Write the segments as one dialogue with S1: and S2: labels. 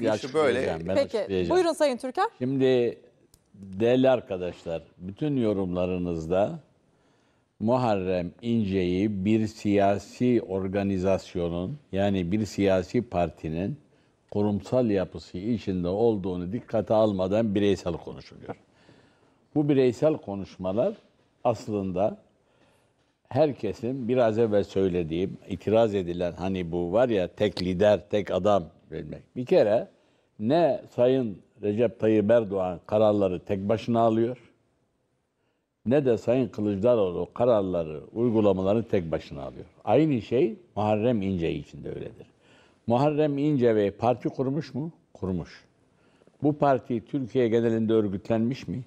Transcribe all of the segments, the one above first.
S1: Bir İşi böyle. Ben Peki buyurun
S2: Sayın Türker. Şimdi değerli arkadaşlar, bütün yorumlarınızda Muharrem İnce'yi bir siyasi organizasyonun yani bir siyasi partinin kurumsal yapısı içinde olduğunu dikkate almadan bireysel konuşuluyor. Bu bireysel konuşmalar aslında herkesin biraz evvel söylediğim, itiraz edilen hani bu var ya tek lider, tek adam vermek. Bir kere ne Sayın Recep Tayyip Erdoğan kararları tek başına alıyor ne de Sayın Kılıçdaroğlu kararları, uygulamalarını tek başına alıyor. Aynı şey Muharrem İnce için de öyledir. Muharrem İnce Bey parti kurmuş mu? Kurmuş. Bu parti Türkiye genelinde örgütlenmiş mi?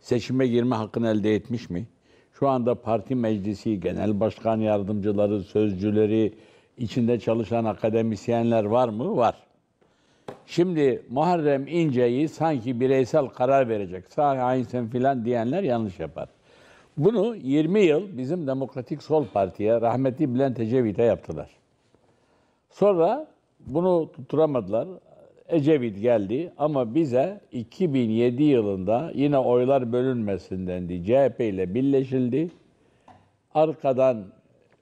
S2: Seçime girme hakkını elde etmiş mi? Şu anda parti meclisi, genel başkan yardımcıları, sözcüleri, içinde çalışan akademisyenler var mı? Var. Şimdi Muharrem İnce'yi sanki bireysel karar verecek, sahi Einstein filan diyenler yanlış yapar. Bunu 20 yıl bizim Demokratik Sol Parti'ye, rahmetli Bülent Ecevit'e yaptılar. Sonra bunu tutturamadılar. Ecevit geldi ama bize 2007 yılında yine oylar bölünmesinden dendi. CHP ile birleşildi. Arkadan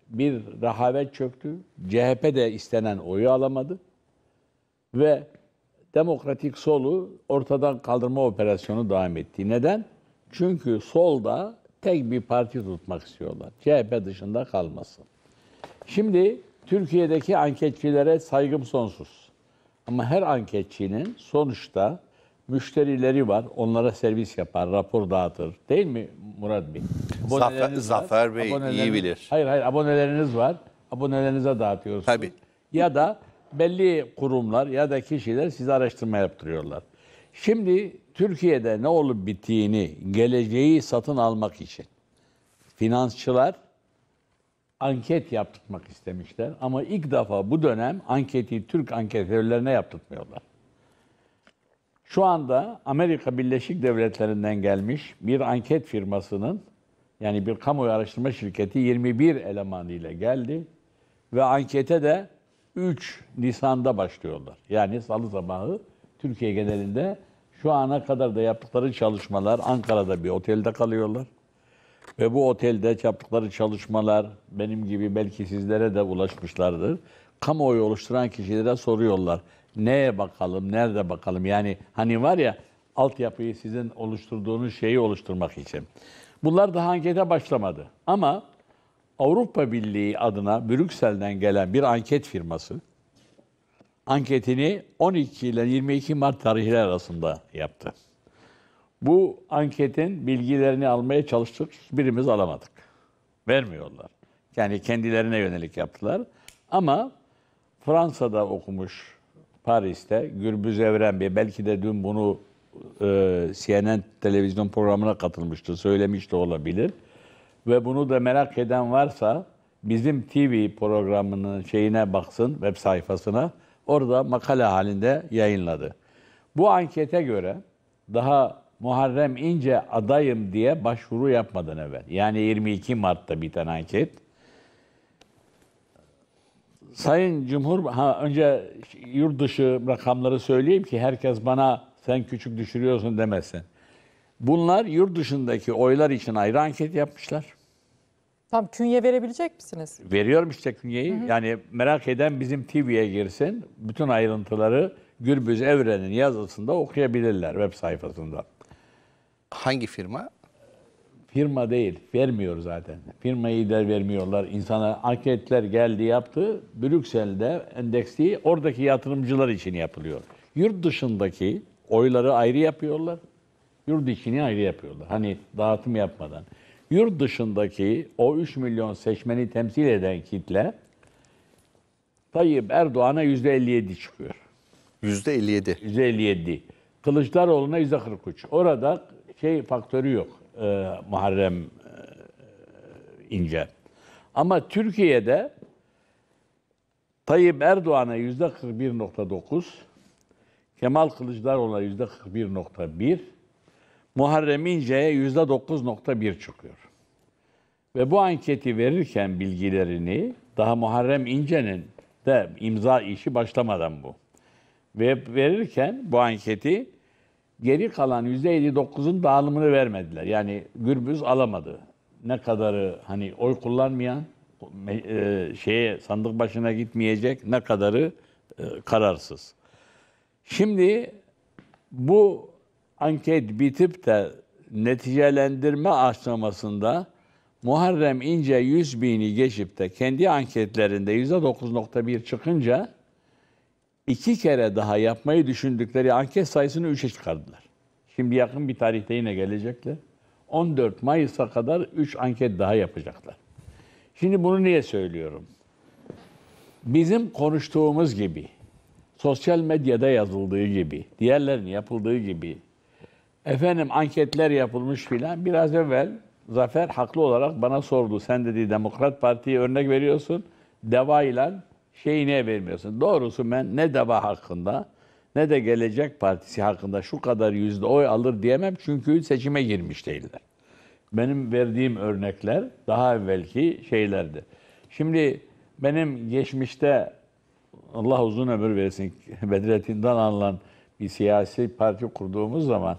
S2: bir rahavet çöktü. CHP de istenen oyu alamadı. Ve demokratik solu ortadan kaldırma operasyonu devam etti. Neden? Çünkü solda tek bir parti tutmak istiyorlar. CHP dışında kalmasın. Şimdi Türkiye'deki anketçilere saygım sonsuz. Ama her anketçinin sonuçta müşterileri var. Onlara servis yapar, rapor dağıtır. Değil mi Murat Bey? Zafer, Zafer Bey aboneleriniz, iyi bilir. Hayır hayır aboneleriniz var. Abonelerinize dağıtıyorsunuz. Tabii. Ya da belli kurumlar ya da kişiler size araştırma yaptırıyorlar. Şimdi Türkiye'de ne olup bittiğini, geleceği satın almak için finansçılar anket yaptırmak istemişler. Ama ilk defa bu dönem anketi Türk anketörlerine yaptırmıyorlar. Şu anda Amerika Birleşik Devletleri'nden gelmiş bir anket firmasının yani bir kamuoyu araştırma şirketi 21 elemanıyla geldi ve ankete de 3 Nisan'da başlıyorlar. Yani salı sabahı Türkiye genelinde şu ana kadar da yaptıkları çalışmalar Ankara'da bir otelde kalıyorlar. Ve bu otelde yaptıkları çalışmalar benim gibi belki sizlere de ulaşmışlardır. Kamuoyu oluşturan kişilere soruyorlar neye bakalım, nerede bakalım? Yani hani var ya altyapıyı sizin oluşturduğunuz şeyi oluşturmak için. Bunlar daha ankete başlamadı. Ama Avrupa Birliği adına Brüksel'den gelen bir anket firması anketini 12 ile 22 Mart tarihleri arasında yaptı. Bu anketin bilgilerini almaya çalıştık, birimiz alamadık. Vermiyorlar. Yani kendilerine yönelik yaptılar. Ama Fransa'da okumuş Paris'te Gürbüz Evren Bey belki de dün bunu e, CNN televizyon programına katılmıştı, söylemiş de olabilir. Ve bunu da merak eden varsa bizim TV programının şeyine baksın, web sayfasına. Orada makale halinde yayınladı. Bu ankete göre daha Muharrem İnce adayım diye başvuru yapmadan evvel. Yani 22 Mart'ta biten anket. Sayın Cumhur, ha, önce yurt dışı rakamları söyleyeyim ki herkes bana sen küçük düşürüyorsun demesin. Bunlar yurt dışındaki oylar için ayrı anket yapmışlar. Tam künye verebilecek misiniz? Veriyorum işte künyeyi. Hı hı. Yani merak eden bizim TV'ye girsin. Bütün ayrıntıları Gürbüz Evren'in yazısında okuyabilirler web sayfasında. Hangi firma? firma değil, vermiyor zaten. Firmayı da vermiyorlar. İnsana anketler geldi yaptı. Brüksel'de endeksliği oradaki yatırımcılar için yapılıyor. Yurt dışındaki oyları ayrı yapıyorlar. Yurt içini ayrı yapıyorlar. Hani dağıtım yapmadan. Yurt dışındaki o 3 milyon seçmeni temsil eden kitle Tayyip Erdoğan'a %57 çıkıyor. %57. %57. Kılıçdaroğlu'na %43. Orada şey faktörü yok. Ee, Muharrem e, İnce. Ama Türkiye'de Tayyip Erdoğan'a yüzde 41.9, Kemal Kılıçdaroğlu'na yüzde 41.1, Muharrem İnce'ye yüzde 9.1 çıkıyor. Ve bu anketi verirken bilgilerini daha Muharrem İnce'nin de imza işi başlamadan bu. Ve verirken bu anketi geri kalan %59'un dağılımını vermediler. Yani Gürbüz alamadı. Ne kadarı hani oy kullanmayan e, şeye sandık başına gitmeyecek, ne kadarı e, kararsız. Şimdi bu anket bitip de neticelendirme aşamasında Muharrem İnce 100 bini geçip de kendi anketlerinde %9.1 çıkınca iki kere daha yapmayı düşündükleri anket sayısını 3'e çıkardılar. Şimdi yakın bir tarihte yine gelecekler. 14 Mayıs'a kadar 3 anket daha yapacaklar. Şimdi bunu niye söylüyorum? Bizim konuştuğumuz gibi, sosyal medyada yazıldığı gibi, diğerlerinin yapıldığı gibi, efendim anketler yapılmış filan. Biraz evvel Zafer haklı olarak bana sordu. Sen dedi Demokrat Parti'ye örnek veriyorsun. Deva ile şeyi niye vermiyorsun? Doğrusu ben ne DEVA hakkında ne de Gelecek Partisi hakkında şu kadar yüzde oy alır diyemem çünkü seçime girmiş değiller. Benim verdiğim örnekler daha evvelki şeylerdi. Şimdi benim geçmişte Allah uzun ömür versin Bedrettin'den alınan bir siyasi parti kurduğumuz zaman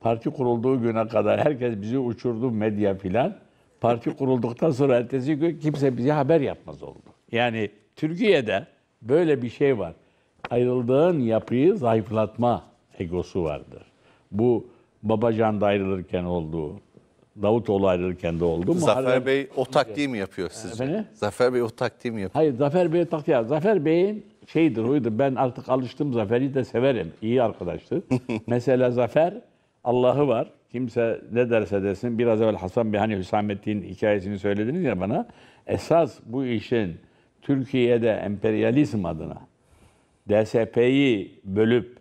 S2: parti kurulduğu güne kadar herkes bizi uçurdu medya filan. Parti kurulduktan sonra ertesi gün kimse bize haber yapmaz oldu. Yani Türkiye'de böyle bir şey var. Ayrıldığın yapıyı zayıflatma egosu vardır. Bu Babacan'da ayrılırken olduğu, Davutoğlu ayrılırken de oldu. Zafer Muharrem... Bey o taktiği mi yapıyor sizce? Efendim? Zafer Bey o taktiği mi yapıyor? Hayır Zafer Bey taktiği yapıyor. Zafer Bey'in şeydir huydur. Ben artık alıştım Zafer'i de severim. İyi arkadaştır. Mesela Zafer Allah'ı var. Kimse ne derse desin. Biraz evvel Hasan Bey hani Hüsamettin hikayesini söylediniz ya bana. Esas bu işin Türkiye'de emperyalizm adına DSP'yi bölüp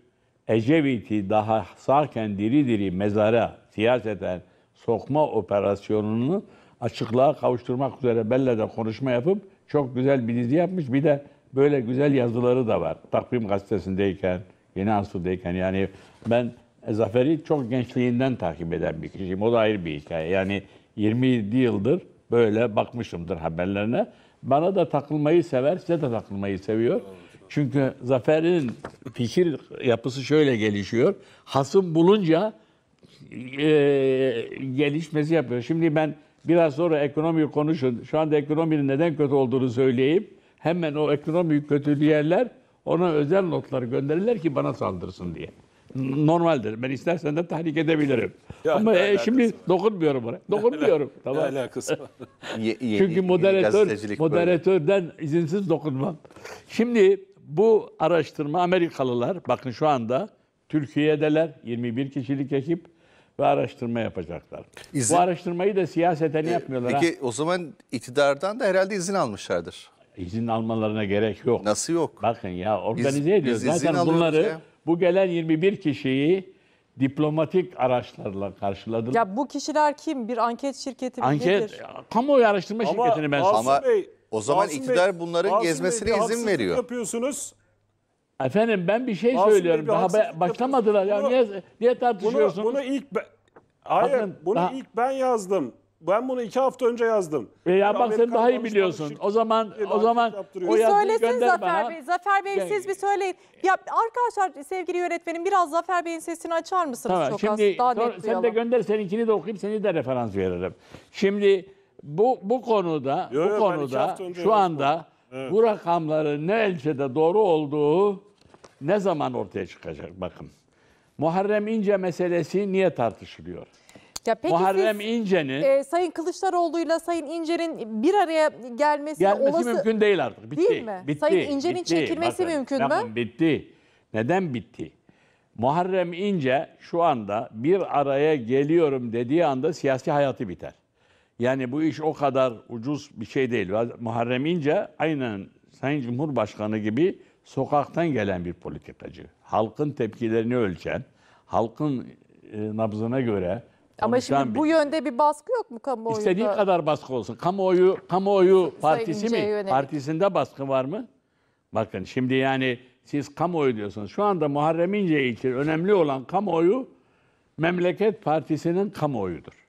S2: Ecevit'i daha sağken diri diri mezara siyaseten sokma operasyonunu açıklığa kavuşturmak üzere Belle'de konuşma yapıp çok güzel bir dizi yapmış. Bir de böyle güzel yazıları da var. Takvim gazetesindeyken, Yeni Asır'dayken yani ben Zafer'i çok gençliğinden takip eden bir kişiyim. O da ayrı bir hikaye. Yani 27 yıldır böyle bakmışımdır haberlerine. Bana da takılmayı sever, size de takılmayı seviyor. Çünkü Zafer'in fikir yapısı şöyle gelişiyor. Hasım bulunca e, gelişmesi yapıyor. Şimdi ben biraz sonra ekonomi konuşun. Şu anda ekonominin neden kötü olduğunu söyleyeyim. Hemen o ekonomiyi kötüleyerler ona özel notları gönderirler ki bana saldırsın diye normaldir. Ben istersen de tahrik edebilirim. Ya, Ama e, şimdi var. dokunmuyorum oraya. Dokunmuyorum. tamam. alakası var? Çünkü moderatör, moderatörden böyle. izinsiz dokunmam. Şimdi bu araştırma Amerikalılar bakın şu anda Türkiye'deler 21 kişilik ekip ve araştırma yapacaklar. İzin... Bu araştırmayı da siyaseten e, yapmıyorlar. Peki ha. o zaman iktidardan da herhalde izin almışlardır. İzin almalarına gerek yok. Nasıl yok? Bakın ya organize ediyoruz. Biz Zaten bunları ya. Bu gelen 21 kişiyi diplomatik araçlarla karşıladılar. Ya bu kişiler kim? Bir anket şirketi mi? Anket, nedir? kamuoyu araştırma Ama şirketini ben Asım Ama Bey, o zaman Asım iktidar Bey, bunların gezmesine izin veriyor. yapıyorsunuz. Efendim ben bir şey Asım söylüyorum. Bey, bir Daha be, haksızlık ya niye, niye tartışıyorsunuz? Bunu, bunu ilk ben, hayır, Bakın, bunu daha- ilk ben yazdım ben bunu iki hafta önce yazdım. E ya bak sen daha iyi biliyorsun. O zaman o zaman o bir söylesin Zafer bana. Bey. Zafer Bey siz bir söyleyin. Ya arkadaşlar sevgili yönetmenim biraz Zafer Bey'in sesini açar mısınız tamam, çok şimdi, az? Daha sonra, sen de gönder seninkini de okuyayım seni de referans verelim. Şimdi bu bu konuda yo, bu yo, konuda şu anda evet. bu rakamların ne ölçüde doğru olduğu ne zaman ortaya çıkacak bakın. Muharrem İnce meselesi niye tartışılıyor? Ya peki Muharrem İnce'nin e, Sayın Kılıçdaroğlu'yla Sayın İnce'nin bir araya gelmesi gelmesi olası... mümkün değil artık. Bitti. Değil mi? Bitti. Sayın İnce'nin çekilmesi Bakın, mümkün bakın, mü? Bitti. Neden bitti? Muharrem İnce şu anda bir araya geliyorum dediği anda siyasi hayatı biter. Yani bu iş o kadar ucuz bir şey değil. Muharrem İnce aynen Sayın Cumhurbaşkanı gibi sokaktan gelen bir politikacı. Halkın tepkilerini ölçen, halkın e, nabzına göre ama konuşan şimdi bu yönde bir baskı yok mu kamuoyunda? İstediği kadar baskı olsun. Kamuoyu kamuoyu partisi mi? yönelik. Partisinde baskı var mı? Bakın şimdi yani siz kamuoyu diyorsunuz. Şu anda Muharrem İnce için önemli olan kamuoyu Memleket Partisi'nin kamuoyudur.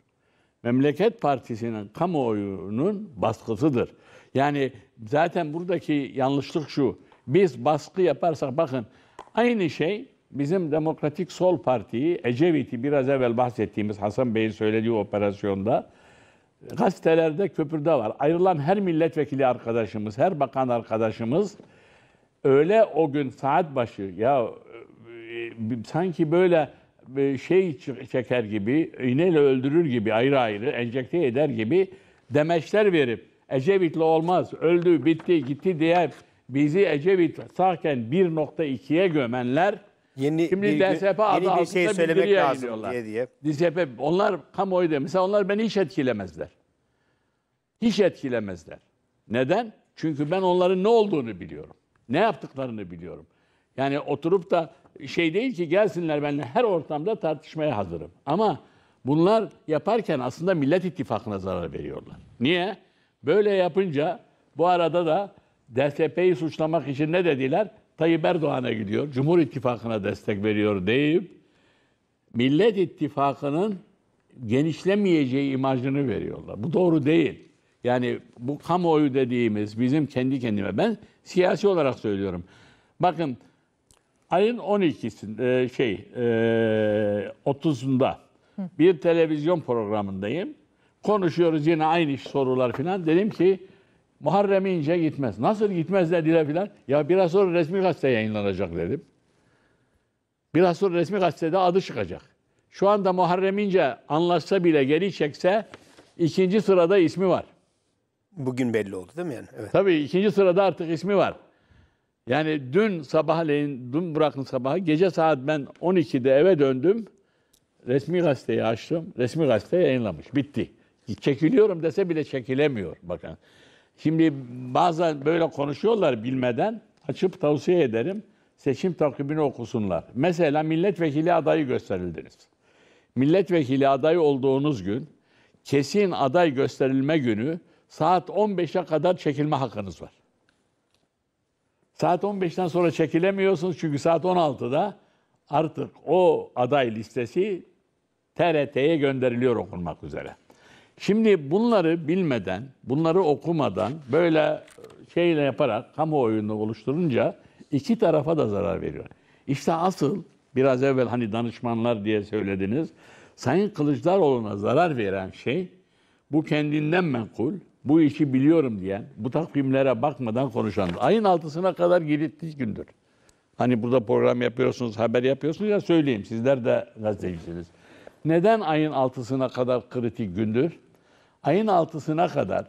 S2: Memleket Partisi'nin kamuoyunun baskısıdır. Yani zaten buradaki yanlışlık şu. Biz baskı yaparsak bakın aynı şey bizim Demokratik Sol Parti'yi, Ecevit'i biraz evvel bahsettiğimiz Hasan Bey'in söylediği operasyonda gazetelerde köprüde var. Ayrılan her milletvekili arkadaşımız, her bakan arkadaşımız öyle o gün saat başı ya e, sanki böyle e, şey çeker gibi, iğneyle öldürür gibi ayrı ayrı enjekte eder gibi demeçler verip Ecevit'le olmaz, öldü, bitti, gitti diye bizi Ecevit sağken 1.2'ye gömenler Yeni Şimdi bir, DSP adı yeni bir şey söylemek bildiri lazım diye diye. DSP, onlar kamuoyu da mesela onlar beni hiç etkilemezler. Hiç etkilemezler. Neden? Çünkü ben onların ne olduğunu biliyorum. Ne yaptıklarını biliyorum. Yani oturup da şey değil ki gelsinler benimle her ortamda tartışmaya hazırım. Ama bunlar yaparken aslında Millet İttifakı'na zarar veriyorlar. Niye? Böyle yapınca bu arada da DSP'yi suçlamak için ne dediler? Tayyip Erdoğan'a gidiyor, Cumhur İttifakı'na destek veriyor deyip Millet İttifakı'nın genişlemeyeceği imajını veriyorlar. Bu doğru değil. Yani bu kamuoyu dediğimiz bizim kendi kendime ben siyasi olarak söylüyorum. Bakın ayın 12'sinde şey 30'unda e, bir televizyon programındayım. Konuşuyoruz yine aynı sorular falan. Dedim ki Muharrem İnce gitmez. Nasıl gitmez dediler filan. Ya biraz sonra resmi gazete yayınlanacak dedim. Biraz sonra resmi gazetede adı çıkacak. Şu anda Muharrem İnce anlaşsa bile geri çekse ikinci sırada ismi var. Bugün belli oldu değil mi yani? Evet. Tabii ikinci sırada artık ismi var. Yani dün sabahleyin, dün bırakın sabahı, gece saat ben 12'de eve döndüm. Resmi gazeteyi açtım. Resmi gazete yayınlamış. Bitti. Çekiliyorum dese bile çekilemiyor bakın. Şimdi bazen böyle konuşuyorlar bilmeden. Açıp tavsiye ederim. Seçim takvimini okusunlar. Mesela milletvekili adayı gösterildiniz. Milletvekili adayı olduğunuz gün kesin aday gösterilme günü saat 15'e kadar çekilme hakkınız var. Saat 15'ten sonra çekilemiyorsunuz çünkü saat 16'da artık o aday listesi TRT'ye gönderiliyor okunmak üzere. Şimdi bunları bilmeden, bunları okumadan böyle şeyle yaparak kamuoyunu oluşturunca iki tarafa da zarar veriyor. İşte asıl biraz evvel hani danışmanlar diye söylediniz. Sayın Kılıçdaroğlu'na zarar veren şey bu kendinden menkul, bu işi biliyorum diyen, bu takvimlere bakmadan konuşan. Ayın altısına kadar girittiği gündür. Hani burada program yapıyorsunuz, haber yapıyorsunuz ya söyleyeyim. Sizler de gazetecisiniz. Neden ayın altısına kadar kritik gündür? ayın altısına kadar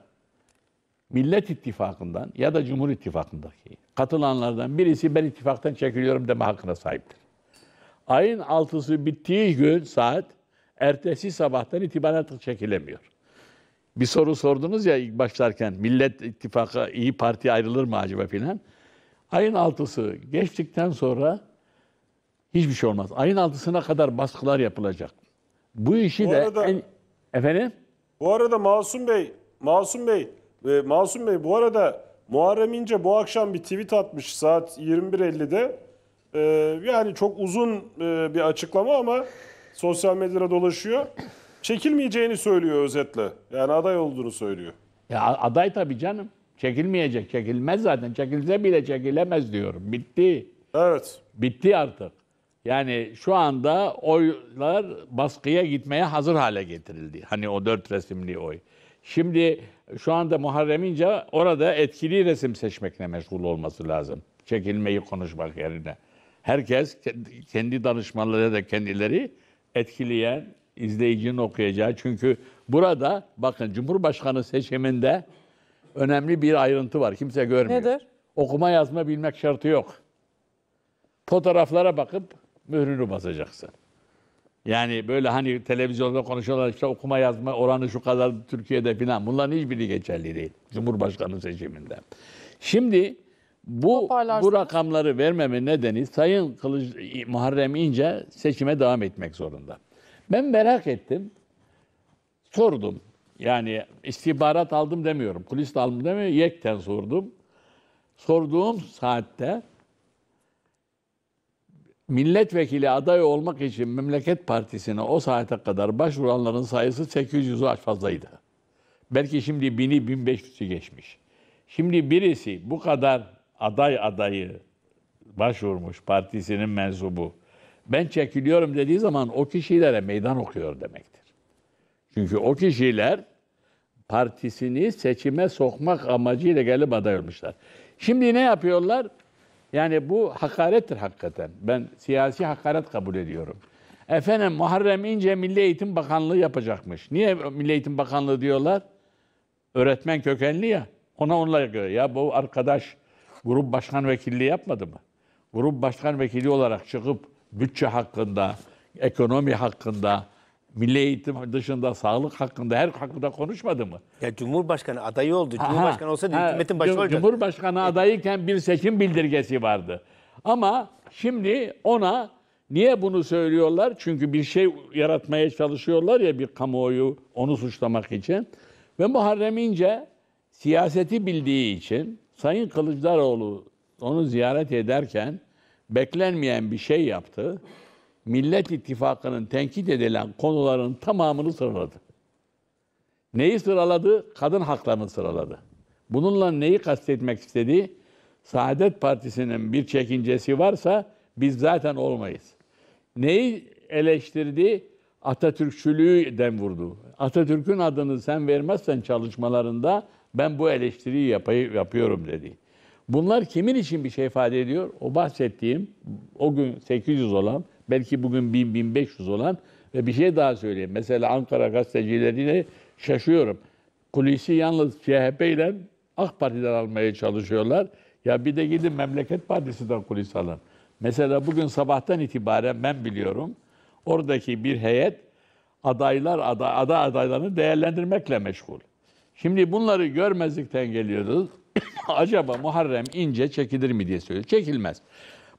S2: Millet İttifakı'ndan ya da Cumhur İttifakı'ndaki katılanlardan birisi ben ittifaktan çekiliyorum deme hakkına sahiptir. Ayın altısı bittiği gün saat ertesi sabahtan itibaren artık çekilemiyor. Bir soru sordunuz ya ilk başlarken Millet İttifakı iyi Parti ayrılır mı acaba filan. Ayın altısı geçtikten sonra hiçbir şey olmaz. Ayın altısına kadar baskılar yapılacak. Bu işi Bu de en... efendim bu arada Masum Bey, Masum Bey, e, Masum Bey bu arada Muharrem İnce bu akşam bir tweet atmış saat 21.50'de. E, yani çok uzun e, bir açıklama ama sosyal medyada dolaşıyor. Çekilmeyeceğini söylüyor özetle. Yani aday olduğunu söylüyor. Ya aday tabii canım. Çekilmeyecek. Çekilmez zaten. Çekilse bile çekilemez diyorum. Bitti. Evet. Bitti artık. Yani şu anda oylar baskıya gitmeye hazır hale getirildi. Hani o dört resimli oy. Şimdi şu anda Muharrem İnce orada etkili resim seçmekle meşgul olması lazım. Çekilmeyi konuşmak yerine. Herkes kendi danışmanları da kendileri etkileyen, izleyicinin okuyacağı. Çünkü burada bakın Cumhurbaşkanı seçiminde önemli bir ayrıntı var. Kimse görmüyor. Nedir? Okuma yazma bilmek şartı yok. Fotoğraflara bakıp mührünü basacaksın. Yani böyle hani televizyonda konuşuyorlar işte okuma yazma oranı şu kadar Türkiye'de filan. Bunların hiçbiri geçerli değil. Cumhurbaşkanı seçiminde. Şimdi bu bu rakamları vermemin nedeni Sayın Kılıç Muharrem İnce seçime devam etmek zorunda. Ben merak ettim. Sordum. Yani istihbarat aldım demiyorum. Kulis de aldım demiyorum. Yekten sordum. Sorduğum saatte milletvekili aday olmak için memleket partisine o saate kadar başvuranların sayısı 800'ü fazlaydı. Belki şimdi 1000'i 1500'ü geçmiş. Şimdi birisi bu kadar aday adayı başvurmuş partisinin mensubu. Ben çekiliyorum dediği zaman o kişilere meydan okuyor demektir. Çünkü o kişiler partisini seçime sokmak amacıyla gelip aday olmuşlar. Şimdi ne yapıyorlar? Yani bu hakarettir hakikaten. Ben siyasi hakaret kabul ediyorum. Efendim Muharrem İnce Milli Eğitim Bakanlığı yapacakmış. Niye Milli Eğitim Bakanlığı diyorlar? Öğretmen kökenli ya. Ona onlar göre. Ya bu arkadaş grup başkan vekilliği yapmadı mı? Grup başkan vekili olarak çıkıp bütçe hakkında, ekonomi hakkında, milli eğitim dışında sağlık hakkında her hakkında konuşmadı mı? Ya Cumhurbaşkanı adayı oldu. Aha, Cumhurbaşkanı olsaydı ha, hükümetin başı olacaktı. Cumhurbaşkanı e- adayıyken bir seçim bildirgesi vardı. Ama şimdi ona niye bunu söylüyorlar? Çünkü bir şey yaratmaya çalışıyorlar ya bir kamuoyu onu suçlamak için. Ve Muharrem İnce siyaseti bildiği için Sayın Kılıçdaroğlu onu ziyaret ederken beklenmeyen bir şey yaptı. Millet İttifakı'nın tenkit edilen konuların tamamını sıraladı. Neyi sıraladı? Kadın haklarını sıraladı. Bununla neyi kastetmek istediği? Saadet Partisi'nin bir çekincesi varsa biz zaten olmayız. Neyi eleştirdi? Atatürkçülüğü dem vurdu. Atatürk'ün adını sen vermezsen çalışmalarında ben bu eleştiriyi yapayım, yapıyorum dedi. Bunlar kimin için bir şey ifade ediyor? O bahsettiğim, o gün 800 olan belki bugün 1000-1500 olan ve bir şey daha söyleyeyim. Mesela Ankara gazetecilerine şaşıyorum. Kulisi yalnız CHP ile AK Parti'den almaya çalışıyorlar. Ya bir de gidin Memleket Partisi'den kulis alın. Mesela bugün sabahtan itibaren ben biliyorum oradaki bir heyet adaylar ada, ada adaylarını değerlendirmekle meşgul. Şimdi bunları görmezlikten geliyoruz. Acaba Muharrem ince çekilir mi diye söylüyor. Çekilmez.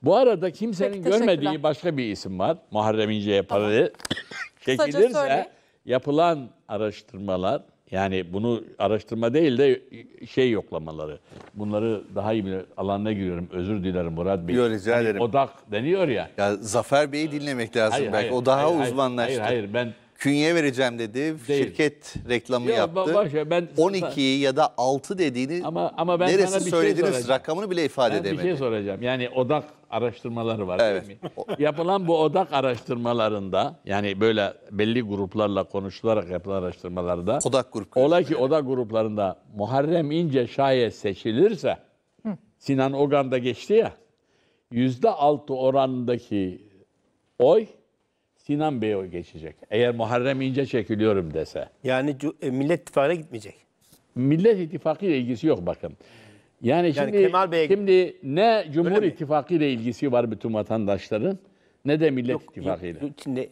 S2: Bu arada kimsenin Peki, görmediği başka bir isim var. Muharrem İnce'ye paralel çekilirse yapılan araştırmalar yani bunu araştırma değil de şey yoklamaları. Bunları daha iyi bilir. Alanına giriyorum. Özür dilerim Murat Bey. Yok rica hani Odak deniyor ya. Ya Zafer Bey'i dinlemek lazım hayır, belki. Hayır, o daha hayır, uzmanlaştı. Hayır hayır ben künye vereceğim dedi. Değil. Şirket reklamı Yok, yaptı. Başka, ben 12 ya da 6 dediğini ama, ama ben neresi bir söylediniz şey rakamını bile ifade ben edemedi. bir şey soracağım. Yani odak araştırmaları var evet. değil mi? Yapılan bu odak araştırmalarında yani böyle belli gruplarla konuşularak yapılan araştırmalarda odak grup ola ki odak gruplarında Muharrem İnce şayet seçilirse Hı. Sinan Ogan'da geçti ya yüzde altı oranındaki oy Sinan Bey o geçecek. Eğer Muharrem İnce çekiliyorum dese. Yani e, Millet İttifakı'na gitmeyecek. Millet İttifakı ile ilgisi yok bakın. Yani, yani şimdi, Kemal Bey şimdi ne Cumhur İttifakı ile ilgisi var bütün vatandaşların ne de Millet yok, İttifakı ile. Şimdi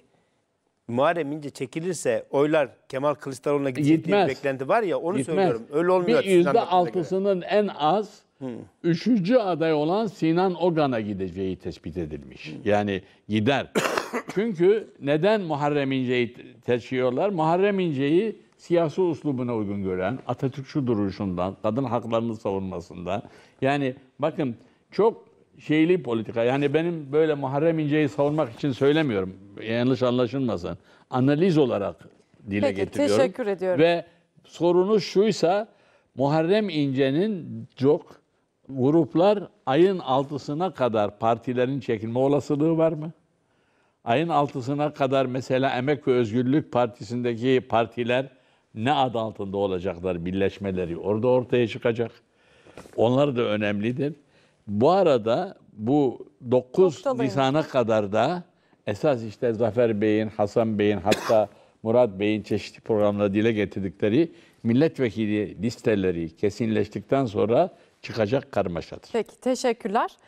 S2: Muharrem İnce çekilirse oylar Kemal Kılıçdaroğlu'na gidecek Gitmez. diye beklenti var ya onu Gitmez. söylüyorum. Öyle olmuyor. Bir yüzde altısının en az hmm. üçüncü aday olan Sinan Ogan'a gideceği tespit edilmiş. Hmm. Yani gider. Çünkü neden Muharrem İnce'yi teşhiyorlar? Muharrem İnce'yi siyasi uslubuna uygun gören, Atatürkçü duruşundan, kadın haklarını savunmasından. Yani bakın çok şeyli politika. Yani benim böyle Muharrem İnce'yi savunmak için söylemiyorum. Yanlış anlaşılmasın. Analiz olarak dile Peki, getiriyorum. teşekkür ediyorum. Ve sorunu şuysa Muharrem İnce'nin çok gruplar ayın altısına kadar partilerin çekilme olasılığı var mı? Ayın 6'sına kadar mesela Emek ve Özgürlük Partisi'ndeki partiler ne ad altında olacaklar birleşmeleri orada ortaya çıkacak. Onlar da önemlidir. Bu arada bu 9 Nisan'a kadar da esas işte Zafer Bey'in, Hasan Bey'in hatta Murat Bey'in çeşitli programla dile getirdikleri milletvekili listeleri kesinleştikten sonra çıkacak karmaşadır. Peki teşekkürler.